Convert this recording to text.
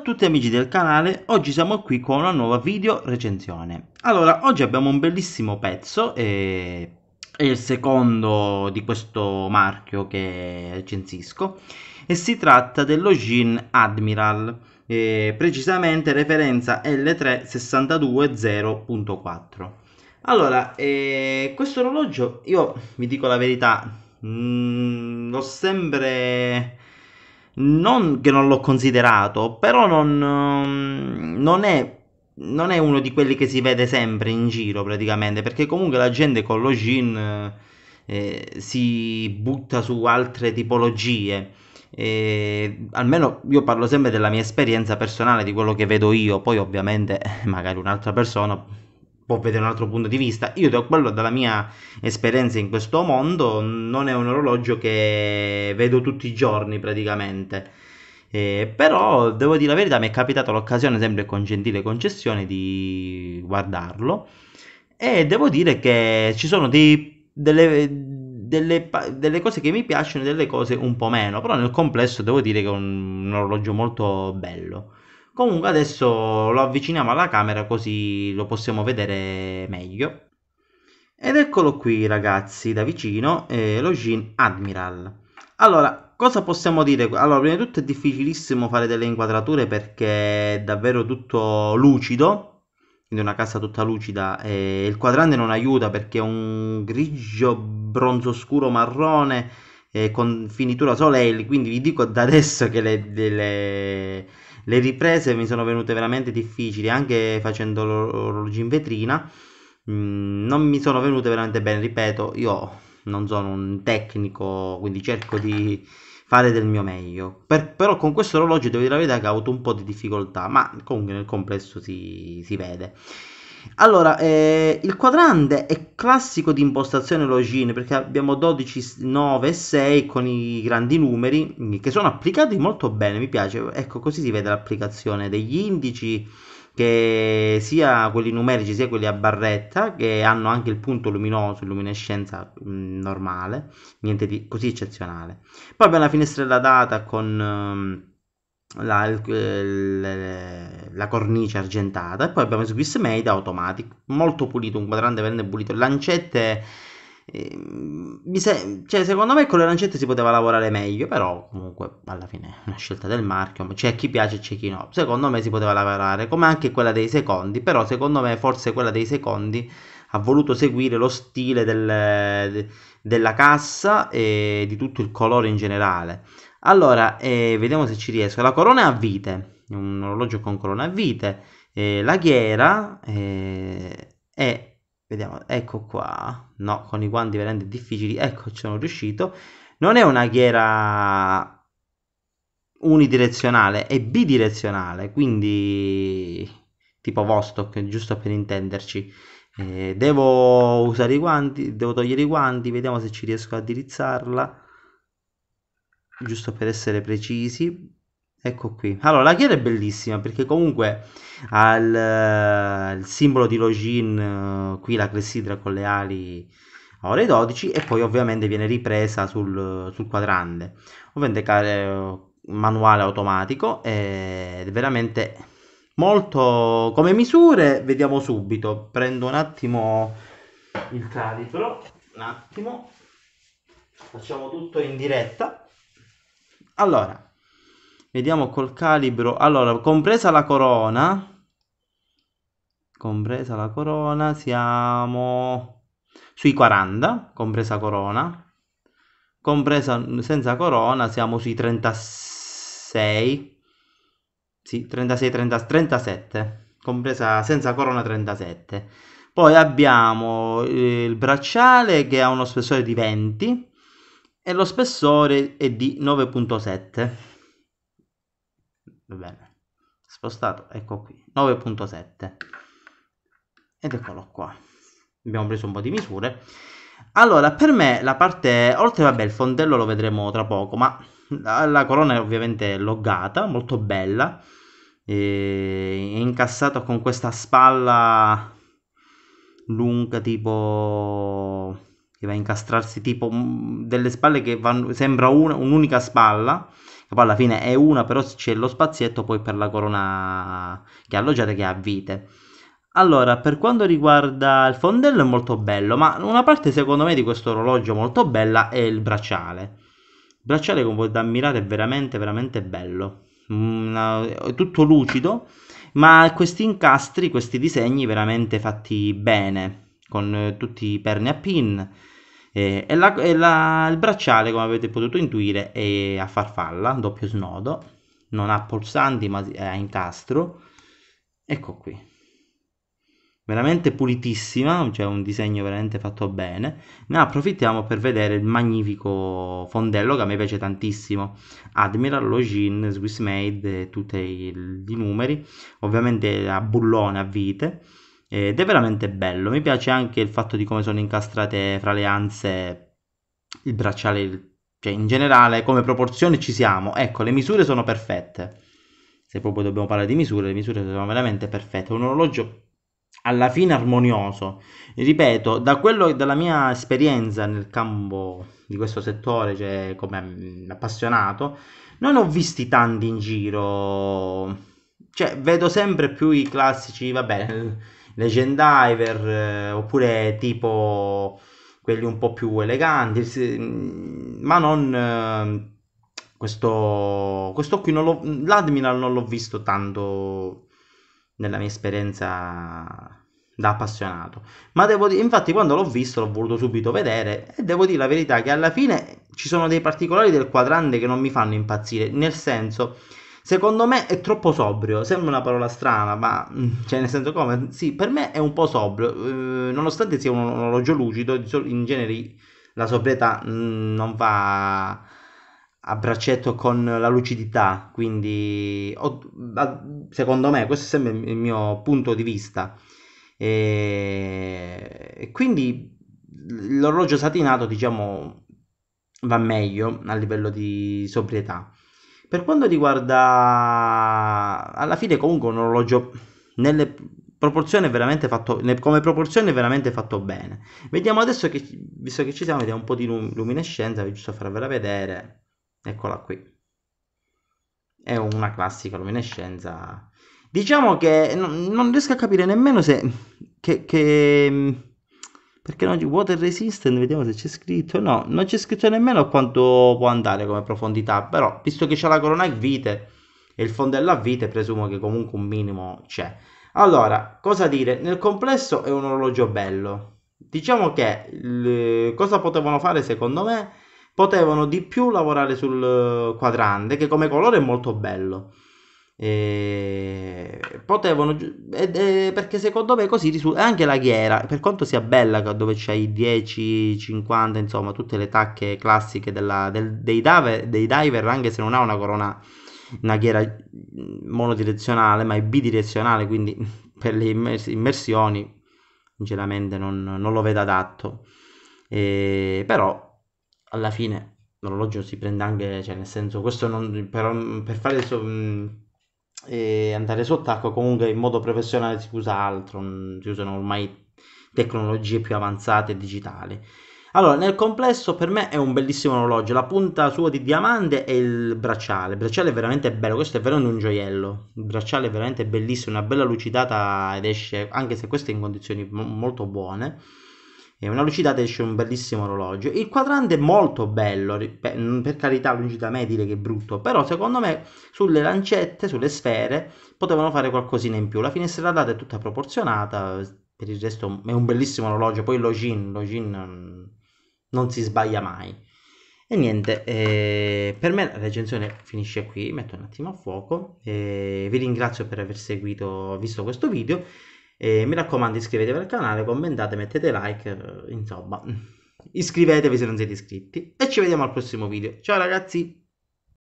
Ciao a tutti amici del canale, oggi siamo qui con una nuova video recensione. Allora, oggi abbiamo un bellissimo pezzo, e... Eh, è il secondo di questo marchio che recensisco, e si tratta dello Gin Admiral, eh, precisamente referenza L3620.4. Allora, eh, questo orologio, io vi dico la verità, mh, mm, l'ho sempre non che non l'ho considerato, però non, ehm, non, è, non, è, uno di quelli che si vede sempre in giro praticamente, perché comunque la gente con lo gin eh, eh si butta su altre tipologie. Eh, almeno io parlo sempre della mia esperienza personale, di quello che vedo io, poi ovviamente magari un'altra persona può vedere un altro punto di vista. Io da quello, dalla mia esperienza in questo mondo, non è un orologio che vedo tutti i giorni praticamente. Eh, però devo dire la verità, mi è capitata l'occasione sempre con gentile concessione di guardarlo e devo dire che ci sono dei, delle, delle, delle, cose che mi piacciono e delle cose un po' meno, però nel complesso devo dire che è un, un orologio molto bello. Comunque adesso lo avviciniamo alla camera così lo possiamo vedere meglio. Ed eccolo qui ragazzi da vicino, eh, lo Jean Admiral. Allora, cosa possiamo dire? Allora, prima di tutto è difficilissimo fare delle inquadrature perché è davvero tutto lucido, quindi una cassa tutta lucida. Eh, il quadrante non aiuta perché è un grigio bronzo scuro marrone eh, con finitura soleil, quindi vi dico da adesso che le, delle le riprese mi sono venute veramente difficili anche facendo l'orologio in vetrina mh, mm, non mi sono venute veramente bene ripeto io non sono un tecnico quindi cerco di fare del mio meglio per, però con questo orologio devo dire la verità che ho avuto un po' di difficoltà ma comunque nel complesso si, si vede allora, eh, il quadrante è classico di impostazione login perché abbiamo 12, 9 e 6 con i grandi numeri che sono applicati molto bene, mi piace. Ecco, così si vede l'applicazione degli indici che sia quelli numerici sia quelli a barretta che hanno anche il punto luminoso, luminescenza mh, mm, normale, niente di così eccezionale. Poi abbiamo la finestrella data con... Mh, ehm, la, l- la cornice argentata e poi abbiamo Swiss Made Automatic, molto pulito, un quadrante verde pulito, lancette... Eh, se- cioè, secondo me con le lancette si poteva lavorare meglio, però comunque alla fine è una scelta del marchio. C'è chi piace e c'è chi no. Secondo me si poteva lavorare come anche quella dei secondi, però secondo me forse quella dei secondi ha voluto seguire lo stile del, de- della cassa e di tutto il colore in generale. Allora, eh, vediamo se ci riesco. La corona a vite, un orologio con corona a vite. Eh, la ghiera eh, è, vediamo, ecco qua, no, con i guanti veramente difficili, ecco, ci sono riuscito. Non è una ghiera unidirezionale, è bidirezionale, quindi tipo Vostok, giusto per intenderci. Eh, devo usare i guanti, devo togliere i guanti, vediamo se ci riesco a dirizzarla giusto per essere precisi. Ecco qui. Allora, la chiave è bellissima perché comunque ha il, il simbolo di login, eh, qui la clessidra con le ali a ore 12 e poi ovviamente viene ripresa sul, sul quadrante. Ovviamente care, manuale automatico è veramente molto... Come misure vediamo subito. Prendo un attimo il calibro, un attimo. Facciamo tutto in diretta. Allora, vediamo col calibro. Allora, compresa la corona, compresa la corona, siamo sui 40, compresa corona. Compresa senza corona siamo sui 36. Sì, 36, 30, 37. Compresa senza corona 37. Poi abbiamo eh, il bracciale che ha uno spessore di 20 e lo spessore è di 9.7 va bene spostato ecco qui 9.7 ed eccolo qua abbiamo preso un po' di misure allora per me la parte oltre vabbè il fondello lo vedremo tra poco ma la, corona è ovviamente loggata molto bella e, è incassata con questa spalla lunga tipo che va a incastrarsi tipo mm, delle spalle che vanno, sembra una, un'unica spalla, che poi alla fine è una, però c'è lo spazietto poi per la corona che ha alloggiate che ha vite. Allora, per quanto riguarda il fondello è molto bello, ma una parte secondo me di questo orologio molto bella è il bracciale. Il bracciale come potete ammirare è veramente veramente bello. Una, mm, è tutto lucido, ma questi incastri, questi disegni veramente fatti bene con eh, tutti i perni a pin eh, e, la, e la, il bracciale come avete potuto intuire è a farfalla doppio snodo non ha pulsanti ma è a incastro ecco qui veramente pulitissima cioè un disegno veramente fatto bene ne approfittiamo per vedere il magnifico fondello che a me piace tantissimo Admiral, Login, Swiss Made tutti i numeri ovviamente a bullone a vite ed è veramente bello. Mi piace anche il fatto di come sono incastrate fra le anze il bracciale, cioè in generale come proporzione ci siamo. Ecco, le misure sono perfette. Se proprio dobbiamo parlare di misure, le misure sono veramente perfette. Un orologio alla fine armonioso. Ripeto, da quello, dalla mia esperienza nel campo di questo settore, cioè come appassionato, non ho visti tanti in giro. Cioè, vedo sempre più i classici, va bene, Legendiver, eh, oppure tipo quelli un po' più eleganti, mm, ma non... Ehm, questo, questo qui non l'ho, l'Admiral non l'ho visto tanto nella mia esperienza da appassionato. Ma devo dire, infatti, quando l'ho visto, l'ho voluto subito vedere. E devo dire la verità: che alla fine ci sono dei particolari del quadrante che non mi fanno impazzire. Nel senso Secondo me è troppo sobrio, sembra una parola strana, ma mm, cioè nel senso come? Sì, per me è un po' sobrio, eh, nonostante sia un orologio lucido, in genere la sobrietà mm, non va a braccetto con la lucidità, quindi ho, secondo me questo è sempre il mio punto di vista. E quindi l'orologio satinato, diciamo, va meglio a livello di sobrietà. Per quanto riguarda, alla fine comunque un orologio nelle proporzione veramente fatto, come proporzione veramente fatto bene. Vediamo adesso che, visto che ci siamo, vediamo un po' di luminescenza, vi giusto farvela vedere. Eccola qui. È una classica luminescenza. Diciamo che non, non riesco a capire nemmeno se... Che, che perché non, water resistant vediamo se c'è scritto no non c'è scritto nemmeno quanto può andare come profondità però visto che c'è la corona a vite e il fondello a vite presumo che comunque un minimo c'è allora cosa dire nel complesso è un orologio bello diciamo che le, cosa potevano fare secondo me potevano di più lavorare sul eh, quadrante che come colore è molto bello e potevano e, e, perché secondo me così risulta anche la ghiera per quanto sia bella dove c'hai 10 50 insomma tutte le tacche classiche della, del, dei, diver, dei, diver, anche se non ha una corona una ghiera monodirezionale ma è bidirezionale quindi per le immersioni sinceramente non, non lo vedo adatto e, però alla fine l'orologio si prende anche cioè nel senso questo non, per, per fare il suo e andare sott'acqua comunque in modo professionale si usa altro, si usano ormai tecnologie più avanzate e digitali. Allora, nel complesso per me è un bellissimo orologio, la punta sua di diamante è il bracciale, il bracciale è veramente bello, questo è veramente un gioiello, il bracciale è veramente bellissimo, una bella lucidata ed esce, anche se questo è in condizioni molto buone, e una lucidata esce un bellissimo orologio. Il quadrante è molto bello, per carità lungi me dire che è brutto, però secondo me sulle lancette, sulle sfere, potevano fare qualcosina in più. La finestra data è tutta proporzionata, per il resto è un bellissimo orologio, poi lo Gin, lo Gin mm, non si sbaglia mai. E niente, eh, per me la recensione finisce qui, metto un attimo a fuoco, eh, vi ringrazio per aver seguito, visto questo video e mi raccomando iscrivetevi al canale, commentate, mettete like, insomma iscrivetevi se non siete iscritti e ci vediamo al prossimo video. Ciao ragazzi!